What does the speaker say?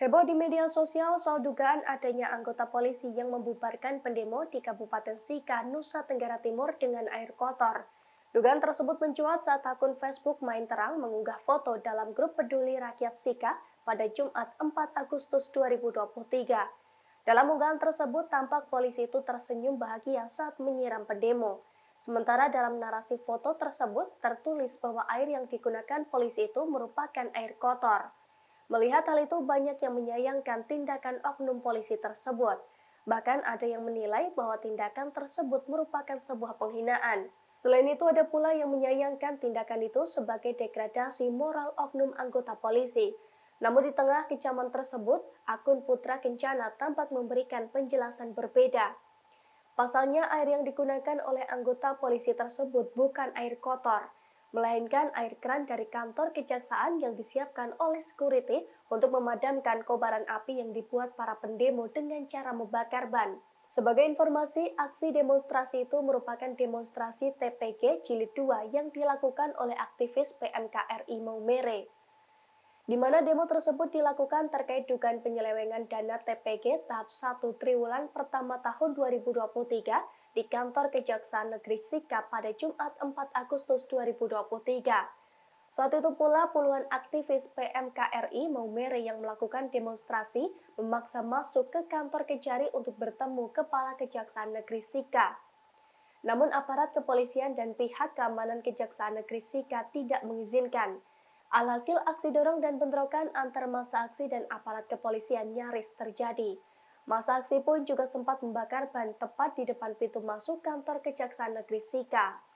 Heboh di media sosial soal dugaan adanya anggota polisi yang membubarkan pendemo di Kabupaten Sika, Nusa Tenggara Timur dengan air kotor. Dugaan tersebut mencuat saat akun Facebook Main Terang mengunggah foto dalam grup peduli rakyat Sika pada Jumat 4 Agustus 2023. Dalam unggahan tersebut tampak polisi itu tersenyum bahagia saat menyiram pendemo. Sementara dalam narasi foto tersebut tertulis bahwa air yang digunakan polisi itu merupakan air kotor. Melihat hal itu, banyak yang menyayangkan tindakan oknum polisi tersebut. Bahkan ada yang menilai bahwa tindakan tersebut merupakan sebuah penghinaan. Selain itu, ada pula yang menyayangkan tindakan itu sebagai degradasi moral oknum anggota polisi. Namun di tengah kecaman tersebut, akun Putra Kencana tampak memberikan penjelasan berbeda. Pasalnya, air yang digunakan oleh anggota polisi tersebut bukan air kotor, melainkan air keran dari kantor kejaksaan yang disiapkan oleh security untuk memadamkan kobaran api yang dibuat para pendemo dengan cara membakar ban. Sebagai informasi, aksi demonstrasi itu merupakan demonstrasi TPG Jilid 2 yang dilakukan oleh aktivis PMKRI Maumere di mana demo tersebut dilakukan terkait dugaan penyelewengan dana TPG tahap 1 triwulan pertama tahun 2023 di kantor Kejaksaan Negeri Sikap pada Jumat 4 Agustus 2023. Saat itu pula puluhan aktivis PMKRI Maumere yang melakukan demonstrasi memaksa masuk ke kantor Kejari untuk bertemu Kepala Kejaksaan Negeri Sika. Namun aparat kepolisian dan pihak keamanan Kejaksaan Negeri Sika tidak mengizinkan. Alhasil aksi dorong dan bentrokan antar masa aksi dan aparat kepolisian nyaris terjadi. Masa aksi pun juga sempat membakar ban tepat di depan pintu masuk kantor Kejaksaan Negeri Sika.